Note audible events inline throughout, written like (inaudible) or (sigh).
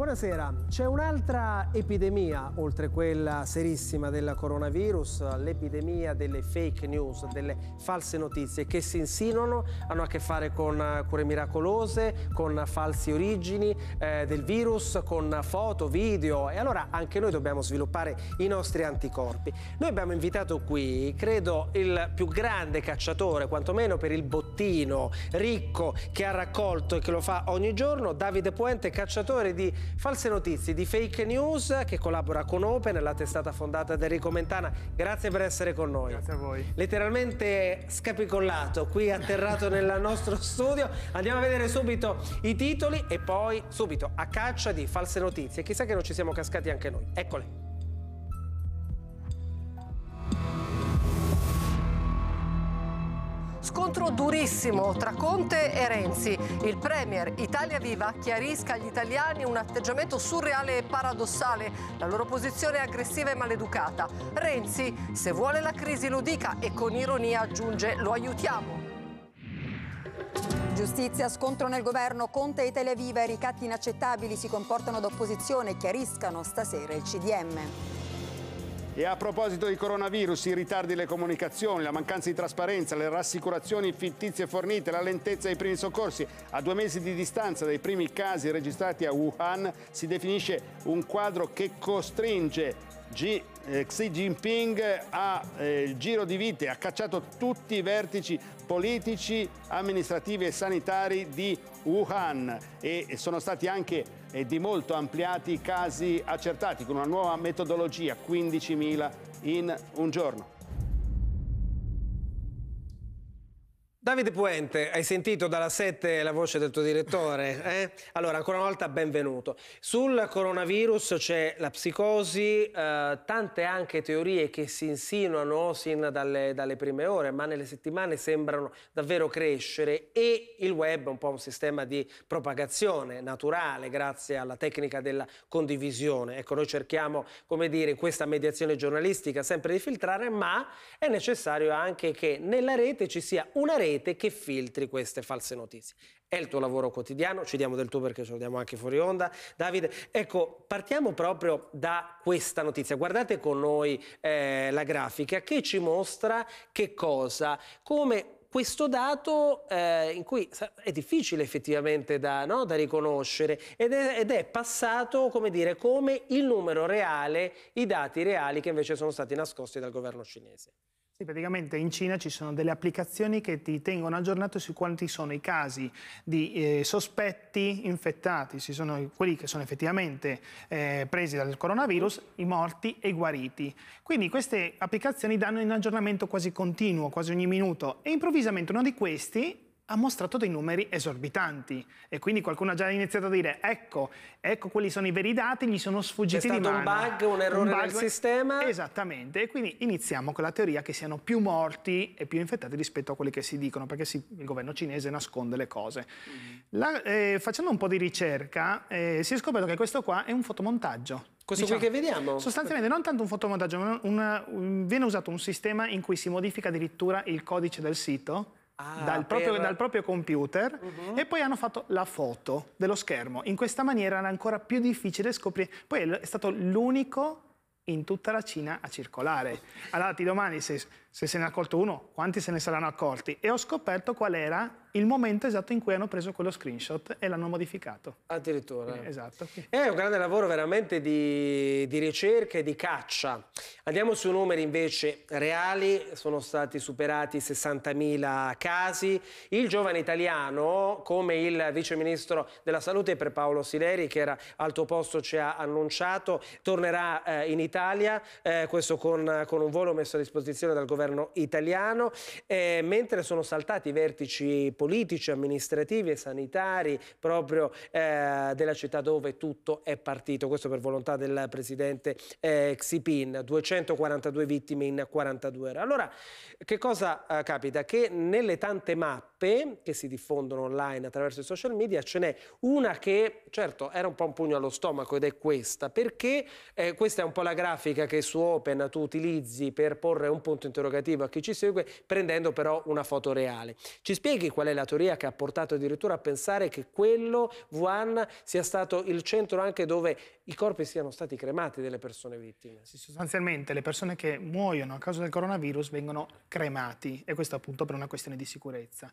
Buonasera, c'è un'altra epidemia, oltre quella serissima del coronavirus, l'epidemia delle fake news, delle false notizie che si insinuano, hanno a che fare con cure miracolose, con falsi origini eh, del virus, con foto, video e allora anche noi dobbiamo sviluppare i nostri anticorpi. Noi abbiamo invitato qui, credo, il più grande cacciatore, quantomeno per il bottino ricco che ha raccolto e che lo fa ogni giorno, Davide Puente, cacciatore di False notizie di Fake News che collabora con Open, la testata fondata da Enrico Mentana. Grazie per essere con noi. Grazie a voi. Letteralmente scapicollato, qui atterrato (laughs) nel nostro studio. Andiamo a vedere subito i titoli e poi subito a caccia di false notizie. Chissà che non ci siamo cascati anche noi. Eccole. Scontro durissimo tra Conte e Renzi. Il Premier Italia Viva chiarisca agli italiani un atteggiamento surreale e paradossale, la loro posizione è aggressiva e maleducata. Renzi, se vuole la crisi lo dica e con ironia aggiunge lo aiutiamo. Giustizia, scontro nel governo, Conte e Italia Viva, i ricatti inaccettabili si comportano d'opposizione, chiariscano stasera il CDM. E a proposito di coronavirus, i ritardi delle comunicazioni, la mancanza di trasparenza, le rassicurazioni fittizie fornite, la lentezza dei primi soccorsi, a due mesi di distanza dai primi casi registrati a Wuhan, si definisce un quadro che costringe G, eh, Xi Jinping ha eh, il giro di vite, ha cacciato tutti i vertici politici, amministrativi e sanitari di Wuhan e sono stati anche e di molto ampliati i casi accertati con una nuova metodologia, 15.000 in un giorno. Davide Puente, hai sentito dalla 7 la voce del tuo direttore? (laughs) Eh? Allora, ancora una volta benvenuto. Sul coronavirus c'è la psicosi, eh, tante anche teorie che si insinuano sin dalle, dalle, prime ore, ma nelle settimane sembrano davvero crescere e il web è un po' un sistema di propagazione naturale grazie alla tecnica della condivisione. Ecco, noi cerchiamo, come dire, in questa mediazione giornalistica sempre di filtrare, ma è necessario anche che nella rete ci sia una rete rete che filtri queste false notizie. È il tuo lavoro quotidiano, ci diamo del tuo perché ce lo diamo anche fuori onda. Davide, ecco, partiamo proprio da questa notizia. Guardate con noi eh, la grafica che ci mostra che cosa, come questo dato eh, in cui è difficile effettivamente da, no, da riconoscere ed è, ed è passato come, dire, come il numero reale, i dati reali che invece sono stati nascosti dal governo cinese. Sì, praticamente in Cina ci sono delle applicazioni che ti tengono aggiornato su quanti sono i casi di eh, sospetti infettati, ci sono quelli che sono effettivamente eh, presi dal coronavirus, i morti e i guariti. Quindi queste applicazioni danno un aggiornamento quasi continuo, quasi ogni minuto e improvvisamente uno di questi ha mostrato dei numeri esorbitanti e quindi qualcuno ha già iniziato a dire ecco, ecco quali sono i veri dati, gli sono sfuggiti di mano. È stato un bug, un errore un bug, nel sistema? Esattamente, e quindi iniziamo con la teoria che siano più morti e più infettati rispetto a quelli che si dicono, perché si, il governo cinese nasconde le cose. Mm. La, eh, facendo un po' di ricerca eh, si è scoperto che questo qua è un fotomontaggio. Questo diciamo, qui che vediamo? Sostanzialmente non tanto un fotomontaggio, ma una, un, viene usato un sistema in cui si modifica addirittura il codice del sito Ah, dal, proprio, dal, proprio, computer uh mhm. -huh. e poi hanno fatto la foto dello schermo. In questa maniera era ancora più difficile scoprire. Poi è stato l'unico in tutta la Cina a circolare. Allora ti domani se se se ne è accolto uno, quanti se ne saranno accorti? E ho scoperto qual era il momento esatto in cui hanno preso quello screenshot e l'hanno modificato. Addirittura. Quindi, esatto. È un grande lavoro veramente di, di, ricerca e di caccia. Andiamo su numeri invece reali, sono stati superati 60.000 casi. Il giovane italiano, come il vice ministro della salute per Paolo Sileri, che era al tuo posto, ci ha annunciato, tornerà eh, in Italia, eh, questo con, con un volo messo a disposizione dal governo governo italiano, eh, mentre sono saltati i vertici politici, amministrativi e sanitari proprio eh, della città dove tutto è partito, questo per volontà del presidente eh, Xipin, 242 vittime in 42 ore. Allora, che cosa eh, capita? Che nelle tante mappe che si diffondono online attraverso i social media ce n'è una che, certo, era un po' un pugno allo stomaco ed è questa, perché eh, questa è un po' la grafica che su Open tu utilizzi per porre un punto interrogativo interrogativo a chi ci segue, prendendo però una foto reale. Ci spieghi qual è la teoria che ha portato addirittura a pensare che quello, Wuhan, sia stato il centro anche dove i corpi siano stati cremati delle persone vittime? Sì, sostanzialmente le persone che muoiono a causa del coronavirus vengono cremati, e questo appunto per una questione di sicurezza.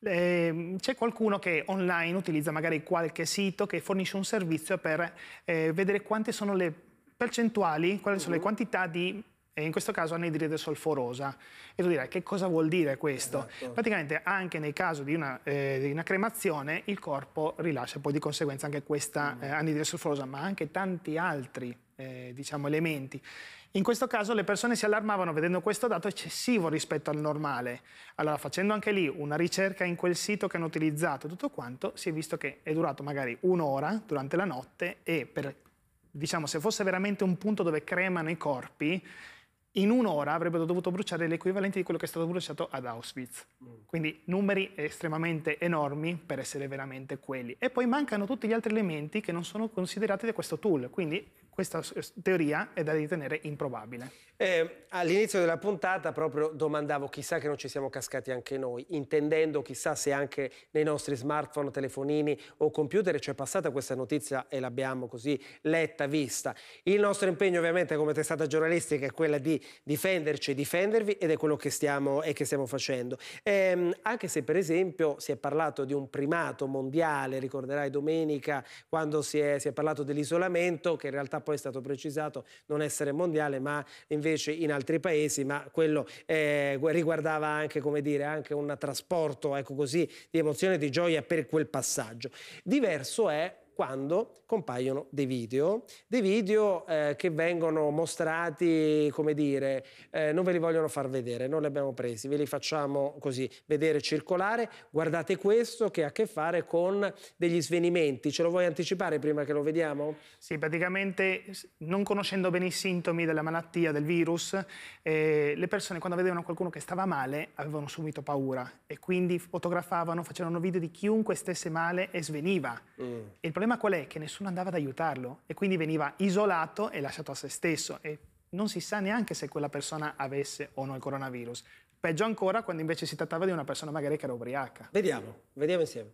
Eh, c'è qualcuno che online utilizza magari qualche sito che fornisce un servizio per eh, vedere quante sono le percentuali, quali sono le mm-hmm. quantità di e in questo caso anidride solforosa. E tu direi che cosa vuol dire questo? Esatto. Praticamente anche nel caso di una, eh, di una, cremazione il corpo rilascia poi di conseguenza anche questa mm. eh, anidride solforosa, ma anche tanti altri eh, diciamo, elementi. In questo caso le persone si allarmavano vedendo questo dato eccessivo rispetto al normale. Allora, facendo anche lì una ricerca in quel sito che hanno utilizzato, tutto quanto, si è visto che è durato magari un'ora durante la notte e per, diciamo, se fosse veramente un punto dove cremano i corpi, in un'ora avrebbero dovuto bruciare l'equivalente di quello che è stato bruciato ad Auschwitz. Mm. Quindi numeri estremamente enormi per essere veramente quelli. E poi mancano tutti gli altri elementi che non sono considerati da questo tool, quindi questa teoria è da ritenere improbabile. Eh, all'inizio della puntata proprio domandavo chissà che non ci siamo cascati anche noi, intendendo chissà se anche nei nostri smartphone, telefonini o computer ci è passata questa notizia e l'abbiamo così letta, vista. Il nostro impegno ovviamente come testata giornalistica è quella di difenderci, e difendervi ed è quello che stiamo, che stiamo facendo. Eh, anche se per esempio si è parlato di un primato mondiale, ricorderai domenica quando si è, si è parlato dell'isolamento, che in realtà poi è stato precisato non essere mondiale ma invece in altri paesi, ma quello eh, riguardava anche, come dire, anche un trasporto ecco così, di emozione e di gioia per quel passaggio. Diverso è quando compaiono dei video, dei video eh, che vengono mostrati, come dire, eh, non ve li vogliono far vedere, non li abbiamo presi, ve li facciamo così vedere circolare, guardate questo che ha a che fare con degli svenimenti, ce lo vuoi anticipare prima che lo vediamo? Sì, praticamente non conoscendo bene i sintomi della malattia, del virus, eh, le persone quando vedevano qualcuno che stava male avevano subito paura e quindi fotografavano, facevano video di chiunque stesse male e sveniva. Mm. E il problema problema qual è? Che nessuno andava ad aiutarlo e quindi veniva isolato e lasciato a se stesso e non si sa neanche se quella persona avesse o no il coronavirus. Peggio ancora quando invece si trattava di una persona magari che era ubriaca. Vediamo, vediamo insieme.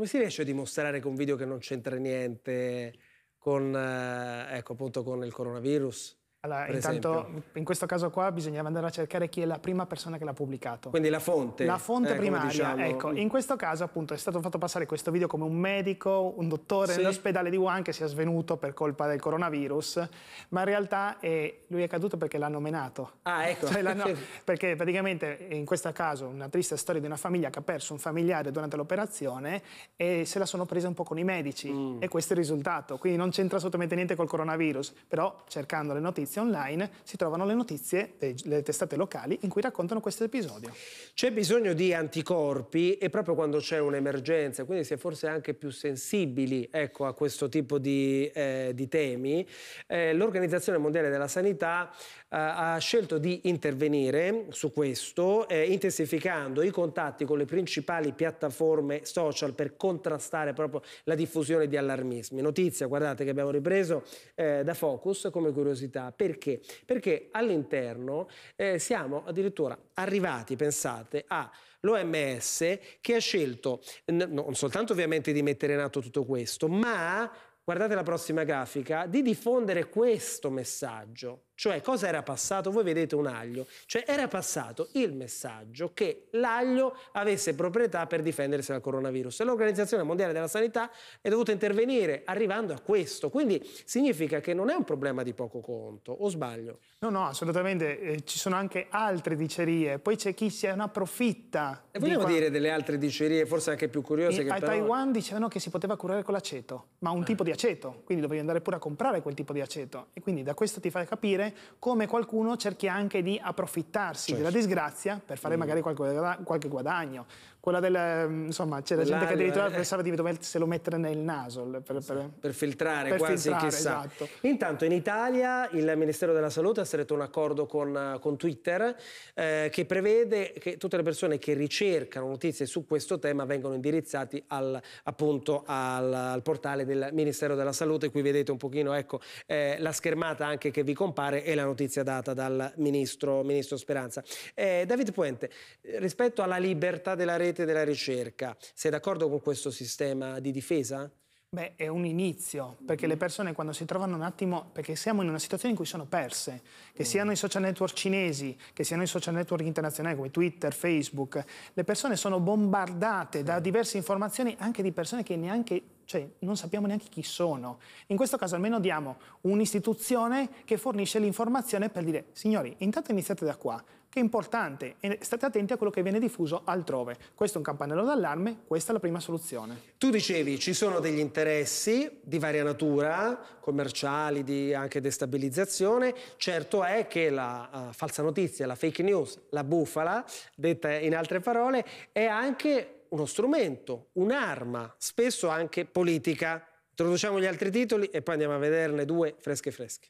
Come si riesce a dimostrare con un video che non c'entra niente, con, eh, ecco, appunto, con il coronavirus? Allora, intanto esempio. in questo caso qua bisognava andare a cercare chi è la prima persona che l'ha pubblicato. Quindi la fonte. La fonte eh, primaria, diciamo. ecco. In questo caso appunto è stato fatto passare questo video come un medico, un dottore sì. nell'ospedale di Wuhan che si è svenuto per colpa del coronavirus, ma in realtà eh, lui è caduto perché l'hanno menato. Ah, ecco. Cioè, (laughs) perché praticamente in questo caso una triste storia di una famiglia che ha perso un familiare durante l'operazione e se la sono presa un po' con i medici mm. e questo è il risultato. Quindi non c'entra assolutamente niente col coronavirus, però cercando le notizie notizie online si trovano le notizie delle testate locali in cui raccontano questo episodio. C'è bisogno di anticorpi e proprio quando c'è un'emergenza, quindi si è forse anche più sensibili ecco, a questo tipo di, eh, di temi, eh, l'Organizzazione Mondiale della Sanità eh, ha scelto di intervenire su questo, eh, intensificando i contatti con le principali piattaforme social per contrastare proprio la diffusione di allarmismi. Notizia, guardate, che abbiamo ripreso eh, da Focus come curiosità. Perché? Perché all'interno eh, siamo addirittura arrivati, pensate, all'OMS che ha scelto non soltanto ovviamente di mettere in atto tutto questo, ma guardate la prossima grafica, di diffondere questo messaggio. Cioè, cosa era passato? Voi vedete un aglio. Cioè, era passato il messaggio che l'aglio avesse proprietà per difendersi dal coronavirus. E l'Organizzazione Mondiale della Sanità è dovuta intervenire arrivando a questo. Quindi significa che non è un problema di poco conto, o sbaglio? No, no, assolutamente. Eh, ci sono anche altre dicerie. Poi c'è chi si se ne approfitta. E vogliamo di dire delle altre dicerie, forse anche più curiose? In, eh, che a però... Taiwan dicevano che si poteva curare con l'aceto, ma un ah. tipo di aceto. Quindi dovevi andare pure a comprare quel tipo di aceto. E quindi da questo ti fai capire come qualcuno cerchi anche di approfittarsi certo. della disgrazia per fare mm. magari qualche, qualche, guadagno. Quella del, mm, insomma, c'era gente che addirittura eh. pensava di doverselo mettere nel naso. Per, per, per filtrare per quasi, filtrare, chissà. Esatto. Intanto in Italia il Ministero della Salute ha stretto un accordo con, con Twitter eh, che prevede che tutte le persone che ricercano notizie su questo tema vengano indirizzate al, appunto al, al, portale del Ministero della Salute. Qui vedete un pochino ecco, eh, la schermata anche che vi compare è la notizia data dal ministro, ministro Speranza. Eh, David Puente, rispetto alla libertà della rete della ricerca, sei d'accordo con questo sistema di difesa? Beh, è un inizio, perché le persone quando si trovano un attimo, perché siamo in una situazione in cui sono perse, che mm. siano i social network cinesi, che siano i social network internazionali come Twitter, Facebook, le persone sono bombardate da mm. diverse informazioni anche di persone che neanche cioè non sappiamo neanche chi sono. In questo caso almeno diamo un'istituzione che fornisce l'informazione per dire, signori, intanto iniziate da qua, che è importante, e state attenti a quello che viene diffuso altrove. Questo è un campanello d'allarme, questa è la prima soluzione. Tu dicevi, ci sono degli interessi di varia natura, commerciali, di anche destabilizzazione, certo è che la uh, falsa notizia, la fake news, la bufala, detta in altre parole, è anche uno strumento, un'arma, spesso anche politica. Introduciamo gli altri titoli e poi andiamo a vederne due fresche fresche.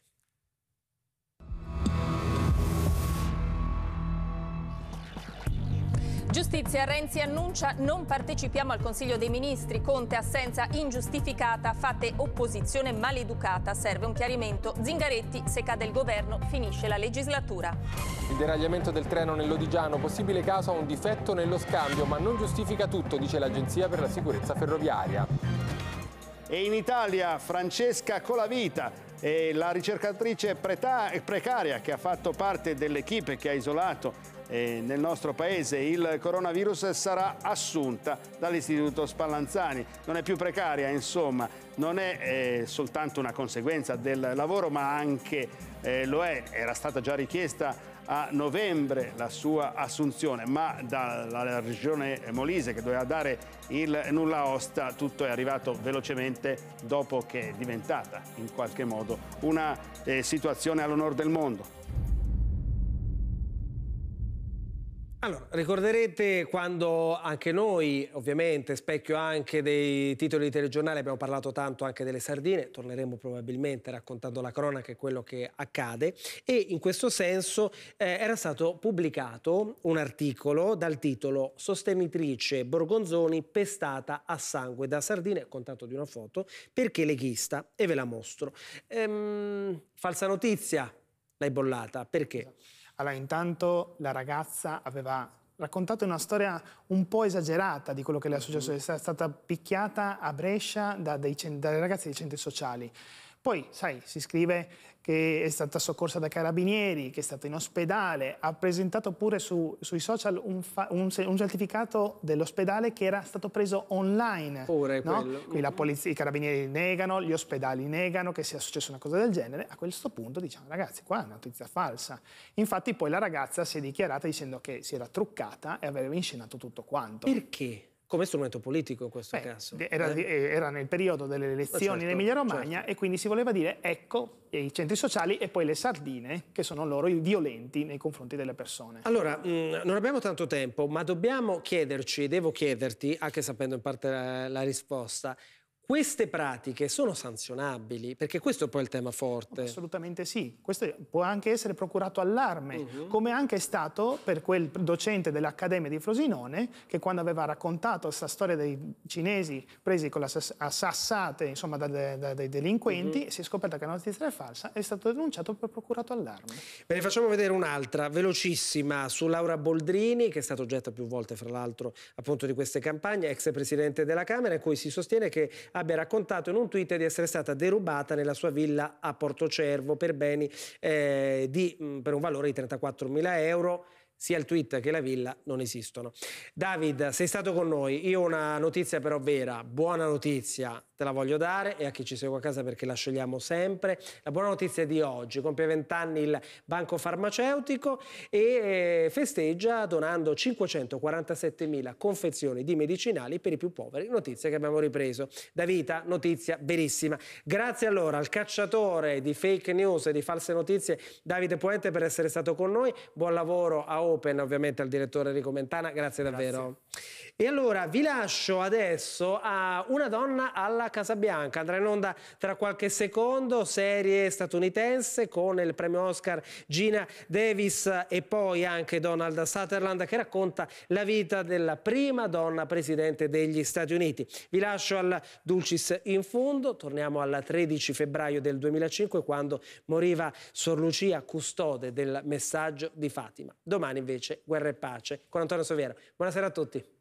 Giustizia, Renzi annuncia non partecipiamo al Consiglio dei Ministri, Conte assenza ingiustificata, fate opposizione maleducata, serve un chiarimento, Zingaretti se cade il governo finisce la legislatura. Il deragliamento del treno nell'Odigiano, possibile causa a un difetto nello scambio, ma non giustifica tutto, dice l'Agenzia per la sicurezza ferroviaria. E in Italia Francesca Colavita, la ricercatrice precaria che ha fatto parte dell'equipe che ha isolato nel nostro paese il coronavirus sarà assunta dall'Istituto Spallanzani. Non è più precaria, insomma, non è eh, soltanto una conseguenza del lavoro, ma anche eh, lo è, era stata già richiesta a novembre la sua assunzione, ma dalla regione Molise che doveva dare il nulla osta, tutto è arrivato velocemente dopo che è diventata in qualche modo una eh, situazione all'onore del mondo. Allora, ricorderete quando anche noi, ovviamente, specchio anche dei titoli di telegiornale, abbiamo parlato tanto anche delle sardine, torneremo probabilmente raccontando la cronaca e quello che accade, e in questo senso eh, era stato pubblicato un articolo dal titolo Sostenitrice Borgonzoni pestata a sangue da sardine, con di una foto, perché leghista, e ve la mostro. Ehm, falsa notizia, l'hai bollata, perché? Esatto allora, intanto la ragazza aveva raccontato una storia un po' esagerata di quello che le è successo, è stata picchiata a Brescia da dei, da dei dei centri sociali. Poi, sai, si scrive che è stata soccorsa da carabinieri, che è stata in ospedale, ha presentato pure su, sui social un, un, un certificato dell'ospedale che era stato preso online. Pure no? Quindi polizia, i carabinieri negano, gli ospedali negano che sia successa una cosa del genere. A questo punto diciamo ragazzi qua è una notizia falsa. Infatti poi la ragazza si è dichiarata dicendo che si era truccata e aveva inscenato tutto quanto. Perché? come strumento politico in questo Beh, caso. Era, eh? eh? era, nel periodo delle elezioni certo, in Emilia Romagna certo. e quindi si voleva dire ecco i centri sociali e poi le sardine che sono loro i violenti nei confronti delle persone. Allora, mh, mm, non abbiamo tanto tempo, ma dobbiamo chiederci, devo chiederti, anche sapendo in parte la, la risposta, queste pratiche sono sanzionabili? Perché questo è poi il tema forte. Assolutamente sì. Questo può anche essere procurato allarme, uh mhm. -huh. come anche è stato per quel docente dell'Accademia di Frosinone che quando aveva raccontato questa storia dei cinesi presi con la a sassate insomma, da, da, da, dai delinquenti, uh mhm. -huh. si è scoperta che la notizia è falsa, è stato denunciato per procurato allarme. Ve ne facciamo vedere un'altra, velocissima, su Laura Boldrini, che è stata oggetto più volte, fra l'altro, appunto di queste campagne, ex presidente della Camera, in cui si sostiene che ha abbia raccontato in un tweet di essere stata derubata nella sua villa a Portocervo per beni eh, di, per un valore di 34 mila euro sia il tweet che la villa non esistono. David, sei stato con noi. Io ho una notizia però vera, buona notizia, te la voglio dare e a chi ci segue a casa perché la scegliamo sempre. La buona notizia è di oggi, compie 20 anni il banco farmaceutico e eh, festeggia donando 547.000 confezioni di medicinali per i più poveri, notizia che abbiamo ripreso. Da notizia verissima. Grazie allora al cacciatore di fake news e di false notizie Davide Puente per essere stato con noi. Buon lavoro a Open, ovviamente al direttore Enrico Mentana, grazie davvero. Grazie. E allora vi lascio adesso a Una donna alla Casa Bianca. Andrà in onda tra qualche secondo, serie statunitense con il premio Oscar Gina Davis e poi anche Donald Sutherland che racconta la vita della prima donna presidente degli Stati Uniti. Vi lascio al Dulcis in fondo, torniamo al 13 febbraio del 2005 quando moriva Sor Lucia, custode del messaggio di Fatima. Domani invece guerra e pace con Antonio Soviera. Buonasera a tutti.